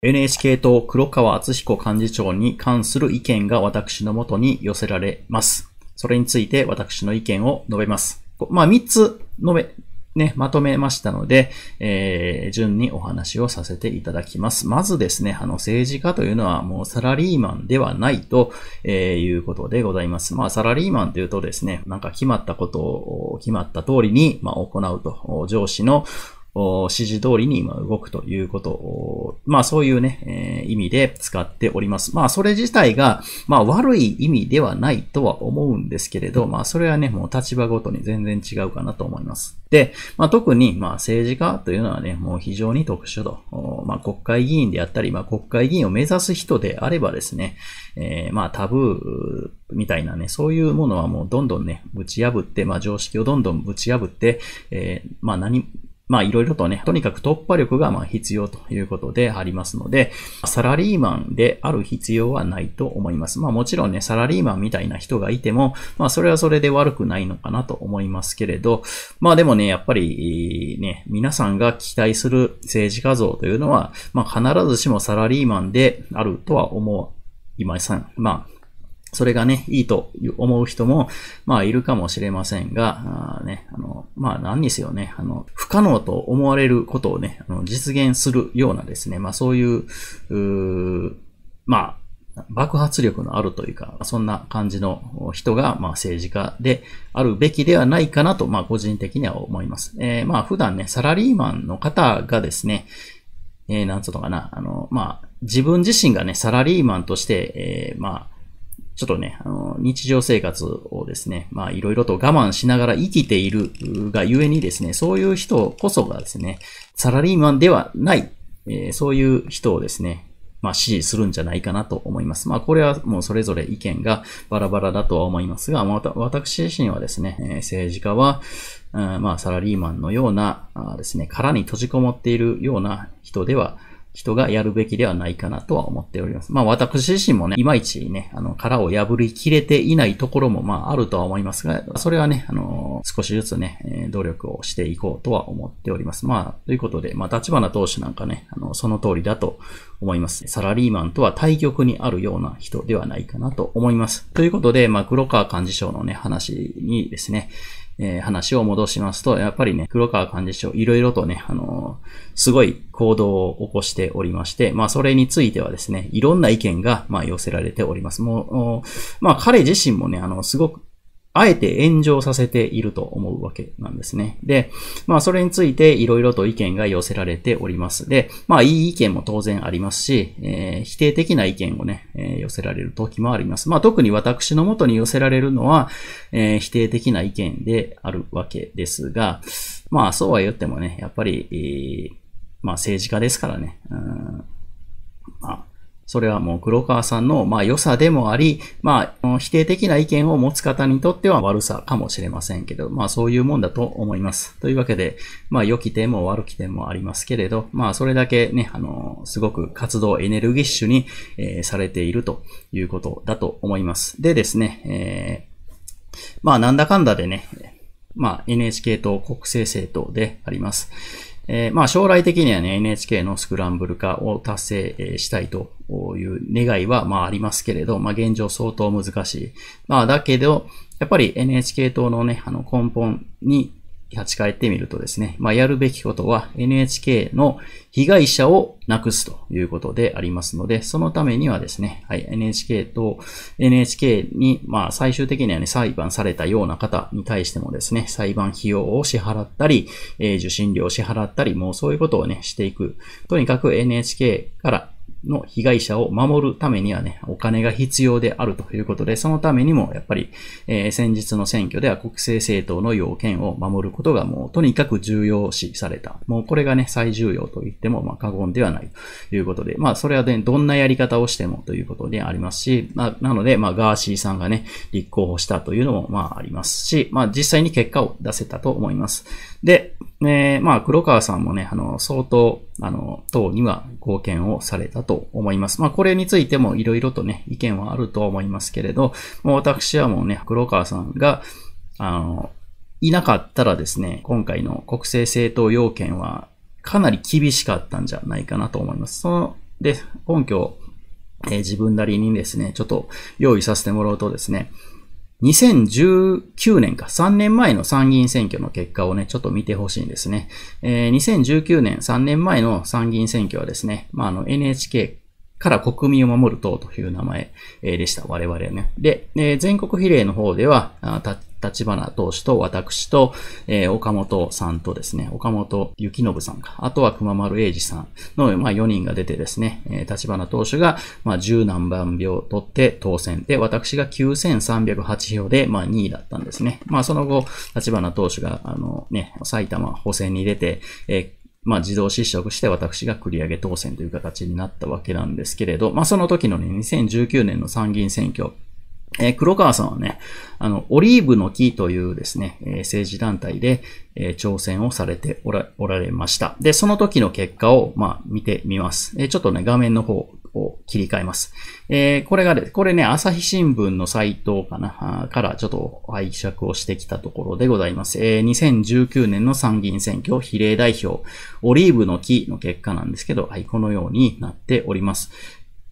NHK 党黒川敦彦幹事長に関する意見が私のもとに寄せられます。それについて私の意見を述べます。まあ、3つ述べ、ね、まとめましたので、えー、順にお話をさせていただきます。まずですね、あの、政治家というのはもうサラリーマンではないと、えー、いうことでございます。まあ、サラリーマンというとですね、なんか決まったことを決まった通りに、まあ、行うと、上司の指示通りに今動くということを、まあそういうね、えー、意味で使っております。まあそれ自体が、まあ悪い意味ではないとは思うんですけれど、まあそれはね、もう立場ごとに全然違うかなと思います。で、まあ特に、まあ政治家というのはね、もう非常に特殊と、まあ国会議員であったり、まあ国会議員を目指す人であればですね、えー、まあタブーみたいなね、そういうものはもうどんどんね、ぶち破って、まあ常識をどんどんぶち破って、えー、まあ何、まあいろいろとね、とにかく突破力がまあ必要ということでありますので、サラリーマンである必要はないと思います。まあもちろんね、サラリーマンみたいな人がいても、まあそれはそれで悪くないのかなと思いますけれど、まあでもね、やっぱりね、皆さんが期待する政治家像というのは、まあ必ずしもサラリーマンであるとは思いません。まあそれがね、いいと思う人も、まあ、いるかもしれませんが、あね、あのまあ何にせよね、あの、不可能と思われることをね、あの実現するようなですね、まあそういう、うまあ、爆発力のあるというか、そんな感じの人が、まあ政治家であるべきではないかなと、まあ個人的には思います。えー、まあ普段ね、サラリーマンの方がですね、えー、なんつうのかな、あの、まあ、自分自身がね、サラリーマンとして、えー、まあ、ちょっとね、あの、日常生活をですね、まあ、いろいろと我慢しながら生きているがゆえにですね、そういう人こそがですね、サラリーマンではない、えー、そういう人をですね、まあ、支持するんじゃないかなと思います。まあ、これはもうそれぞれ意見がバラバラだとは思いますが、また、私自身はですね、政治家は、うん、まあ、サラリーマンのようなあですね、殻に閉じこもっているような人では人がやるべきではないかなとは思っております。まあ私自身もね、いまいちね、あの、殻を破りきれていないところもまああるとは思いますが、それはね、あの、少しずつね、努力をしていこうとは思っております。まあ、ということで、まあ立花投手なんかね、あの、その通りだと思います。サラリーマンとは対極にあるような人ではないかなと思います。ということで、まあ黒川幹事長のね、話にですね、えー、話を戻しますと、やっぱりね、黒川幹事長、いろいろとね、あのー、すごい行動を起こしておりまして、まあ、それについてはですね、いろんな意見が、まあ、寄せられております。もう、まあ、彼自身もね、あの、すごく、あえて炎上させていると思うわけなんですね。で、まあそれについていろいろと意見が寄せられております。で、まあいい意見も当然ありますし、えー、否定的な意見をね、えー、寄せられる時もあります。まあ特に私のもとに寄せられるのは、えー、否定的な意見であるわけですが、まあそうは言ってもね、やっぱり、えー、まあ政治家ですからね、うんまあそれはもう黒川さんの、まあ、良さでもあり、まあ、否定的な意見を持つ方にとっては悪さかもしれませんけど、まあ、そういうもんだと思います。というわけで、まあ、良き点も悪き点もありますけれど、まあ、それだけね、あの、すごく活動エネルギッシュに、えー、されているということだと思います。でですね、えー、まあ、なんだかんだでね、まあ、NHK と国政政党であります。えー、まあ将来的にはね、NHK のスクランブル化を達成したいという願いはまあありますけれど、まあ現状相当難しい。まあだけど、やっぱり NHK 党のね、あの根本に立ち返ってみるとですね、まあ、やるべきことは NHK の被害者をなくすということでありますので、そのためにはですね、はい、NHK と、NHK に、まあ、最終的にはね、裁判されたような方に対してもですね、裁判費用を支払ったり、えー、受信料を支払ったり、もうそういうことをね、していく。とにかく NHK からの被害者を守るためにはね、お金が必要であるということで、そのためにもやっぱり、えー、先日の選挙では国政政党の要件を守ることがもうとにかく重要視された。もうこれがね、最重要と言ってもまあ過言ではないということで、まあそれはね、どんなやり方をしてもということでありますし、まあ、なのでまあガーシーさんがね、立候補したというのもまあありますし、まあ実際に結果を出せたと思います。で、えー、まあ黒川さんもね、あの、相当、あの、党には貢献をされたと思います。まあ、これについても色々とね、意見はあると思いますけれど、もう私はもうね、黒川さんが、あの、いなかったらですね、今回の国政政党要件はかなり厳しかったんじゃないかなと思います。その、で、根拠を、えー、自分なりにですね、ちょっと用意させてもらうとですね、2019年か、3年前の参議院選挙の結果をね、ちょっと見てほしいんですね。えー、2019年、3年前の参議院選挙はですね、まあ、あの NHK から国民を守る党という名前でした。我々はね。で、全国比例の方では、立花投手と私と、えー、岡本さんとですね、岡本幸信さんか、あとは熊丸英二さんの、まあ、4人が出てですね、えー、立花投手が、まあ、10何番票取って当選。で、私が9308票で、まあ、2位だったんですね。まあ、その後、立花投手が、あのね、埼玉補選に出て、えーまあ、自動失職して私が繰り上げ当選という形になったわけなんですけれど、まあ、その時のね、2019年の参議院選挙え黒川さんはね、あの、オリーブの木というですね、えー、政治団体で、えー、挑戦をされておられました。で、その時の結果を、まあ、見てみます。えー、ちょっとね、画面の方を切り替えます。えこれが、これね、朝日新聞のサイトかな、からちょっと拝借をしてきたところでございます。え2019年の参議院選挙、比例代表、オリーブの木の結果なんですけど、はい、このようになっております。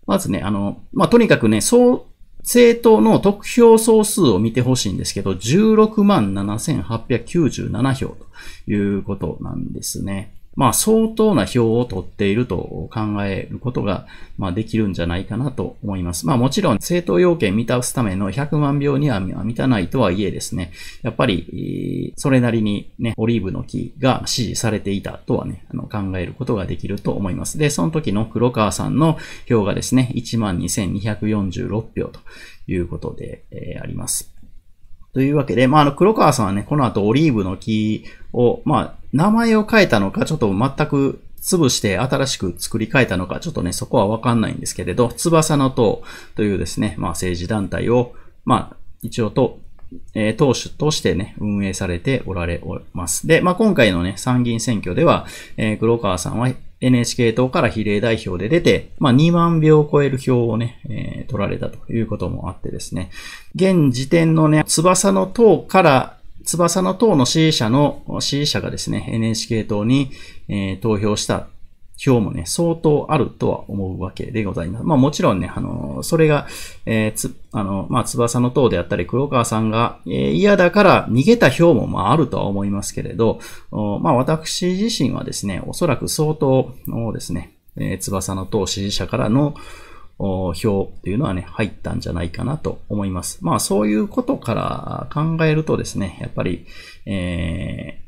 まずね、あの、まあ、とにかくね、そう、政党の得票総数を見てほしいんですけど、16万7897票ということなんですね。まあ相当な票を取っていると考えることが、まあできるんじゃないかなと思います。まあもちろん政党要件満たすための100万票には満たないとはいえですね、やっぱり、それなりにね、オリーブの木が支持されていたとはね、あの考えることができると思います。で、その時の黒川さんの票がですね、12,246票ということで、えー、あります。というわけで、まあ、あの、黒川さんはね、この後オリーブの木を、まあ、名前を変えたのか、ちょっと全く潰して新しく作り変えたのか、ちょっとね、そこはわかんないんですけれど、翼の党というですね、まあ、政治団体を、まあ、一応と、えー、党首としてね、運営されておられます。で、まあ、今回のね、参議院選挙では、えー、黒川さんは NHK 党から比例代表で出て、まあ、2万票を超える票をね、えー、取られたということもあってですね、現時点のね、翼の党から翼の党の支持者の、支持者がですね、NHK 党に、えー、投票した表もね、相当あるとは思うわけでございます。まあもちろんね、あの、それが、えー、つ、あの、まあ翼の塔であったり黒川さんが、えー、嫌だから逃げた表もまああるとは思いますけれど、まあ私自身はですね、おそらく相当のですね、えー、翼の塔支持者からの、表っていうのはね、入ったんじゃないかなと思います。まあそういうことから考えるとですね、やっぱり、えー、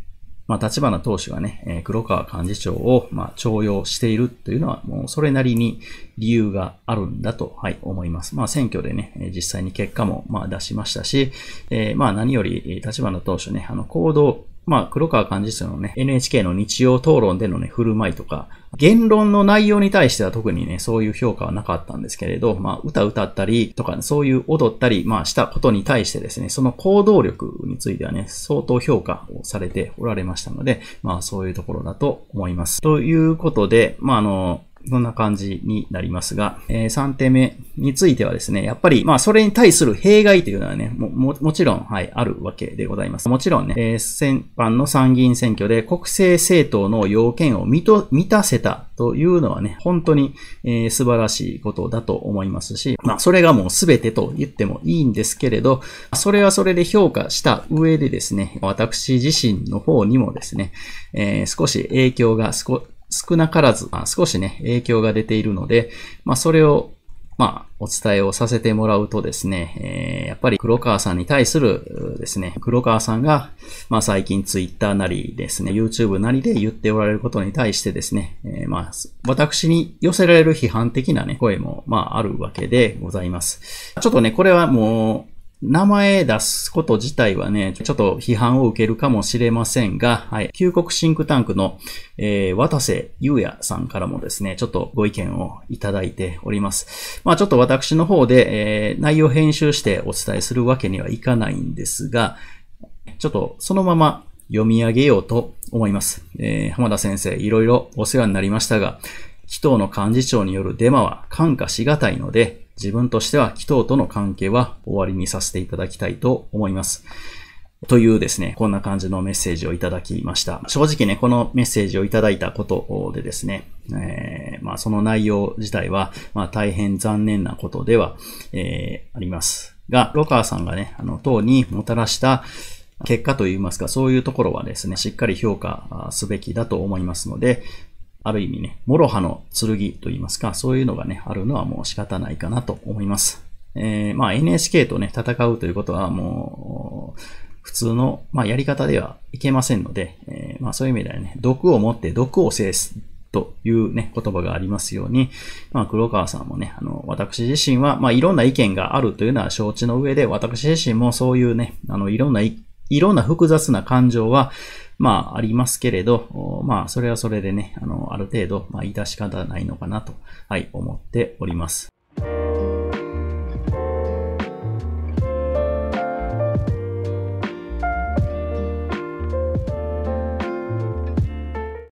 まあ、立花党首がね、え黒川幹事長を、まあ、徴用しているというのは、もうそれなりに理由があるんだと、はい、思います。まあ、選挙でね、実際に結果も、まあ、出しましたし、えー、まあ、何より、立花党首ね、あの、行動まあ、黒川幹事長のね、NHK の日曜討論でのね、振る舞いとか、言論の内容に対しては特にね、そういう評価はなかったんですけれど、まあ、歌歌ったりとか、ね、そういう踊ったり、まあ、したことに対してですね、その行動力についてはね、相当評価をされておられましたので、まあ、そういうところだと思います。ということで、まあ、あの、そんな感じになりますが、えー、3点目についてはですね、やっぱり、まあ、それに対する弊害というのはね、も、も、もちろん、はい、あるわけでございます。もちろんね、えー、先般の参議院選挙で国政政党の要件を満たせたというのはね、本当に、えー、素晴らしいことだと思いますし、まあ、それがもう全てと言ってもいいんですけれど、それはそれで評価した上でですね、私自身の方にもですね、えー、少し影響が少、少なからず、まあ、少しね、影響が出ているので、まあ、それを、まあ、お伝えをさせてもらうとですね、えー、やっぱり黒川さんに対するですね、黒川さんが、まあ、最近 Twitter なりですね、YouTube なりで言っておられることに対してですね、えー、まあ、私に寄せられる批判的なね、声も、まあ、あるわけでございます。ちょっとね、これはもう、名前出すこと自体はね、ちょっと批判を受けるかもしれませんが、はい、旧国シンクタンクの、えー、渡瀬祐也さんからもですね、ちょっとご意見をいただいております。まあちょっと私の方で、えー、内容編集してお伝えするわけにはいかないんですが、ちょっとそのまま読み上げようと思います。えー、浜田先生、いろいろお世話になりましたが、紀藤の幹事長によるデマは感化しがたいので、自分としては祈祷との関係は終わりにさせていただきたいと思います。というですね、こんな感じのメッセージをいただきました。正直ね、このメッセージをいただいたことでですね、えー、まあ、その内容自体は、まあ、大変残念なことでは、えー、あります。が、ロカーさんがね、あの、党にもたらした結果といいますか、そういうところはですね、しっかり評価すべきだと思いますので、ある意味ね、諸刃の剣といいますか、そういうのがね、あるのはもう仕方ないかなと思います。えー、まあ NHK とね、戦うということはもう、普通の、まあ、やり方ではいけませんので、えー、まあそういう意味ではね、毒を持って毒を制すというね、言葉がありますように、まあ、黒川さんもね、あの、私自身は、まあ、いろんな意見があるというのは承知の上で、私自身もそういうね、あの、いろんな、いろんな複雑な感情は、まあ、ありますけれど、まあ、それはそれでね、あの、ある程度、まあ、いたし方ないのかなと、はい、思っております。